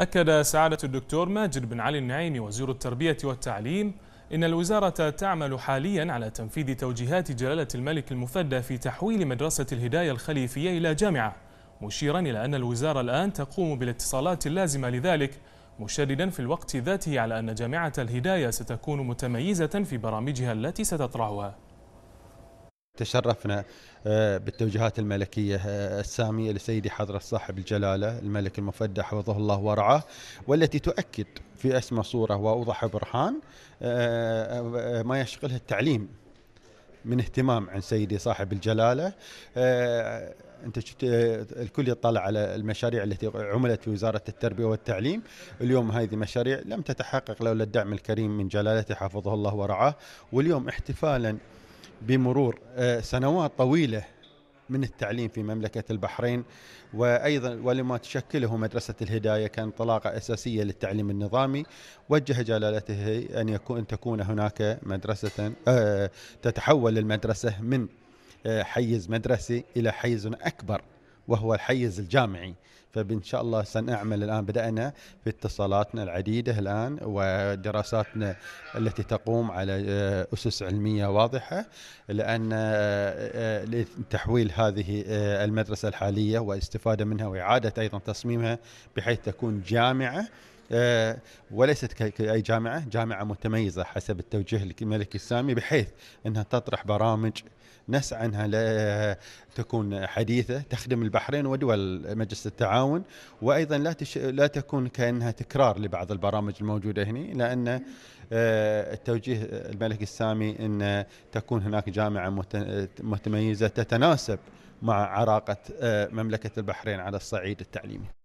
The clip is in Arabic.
أكد سعادة الدكتور ماجد بن علي النعيمي وزير التربية والتعليم إن الوزارة تعمل حاليا على تنفيذ توجيهات جلالة الملك المفدى في تحويل مدرسة الهداية الخليفية إلى جامعة مشيرا إلى أن الوزارة الآن تقوم بالاتصالات اللازمة لذلك مشددا في الوقت ذاته على أن جامعة الهداية ستكون متميزة في برامجها التي ستطرحها تشرفنا آه، بالتوجيهات الملكية آه، السامية لسيدي حضرة صاحب الجلالة الملك المفدى حفظه الله ورعاه والتي تؤكد في أسمى صورة وأوضح برهان آه، ما يشغلها التعليم من اهتمام عن سيدي صاحب الجلالة انت شفت الكل يطلع على المشاريع التي عملت في وزاره التربيه والتعليم، اليوم هذه مشاريع لم تتحقق لولا الدعم الكريم من جلالته حفظه الله ورعاه، واليوم احتفالا بمرور آه، سنوات طويله من التعليم في مملكة البحرين وأيضا ولما تشكله مدرسة الهداية كان طلاقة أساسية للتعليم النظامي وجه جلالته أن يكون أن تكون هناك مدرسة آه، تتحول المدرسة من آه، حيز مدرسي إلى حيز أكبر وهو الحيز الجامعي فإن شاء الله سنعمل الآن بدأنا في اتصالاتنا العديدة الآن ودراساتنا التي تقوم على آه، أسس علمية واضحة لأن آه، آه، تحويل هذه المدرسة الحالية والاستفادة منها وإعادة أيضا تصميمها بحيث تكون جامعة آه، وليست كأي جامعة جامعة متميزة حسب التوجيه الملكي السامي بحيث أنها تطرح برامج نسعى أنها آه، تكون حديثة تخدم البحرين ودول مجلس التعاون وأيضا لا, تش... لا تكون كأنها تكرار لبعض البرامج الموجودة هنا لأن آه، التوجيه الملك السامي أن تكون هناك جامعة متميزة تتناسب مع عراقة مملكة البحرين على الصعيد التعليمي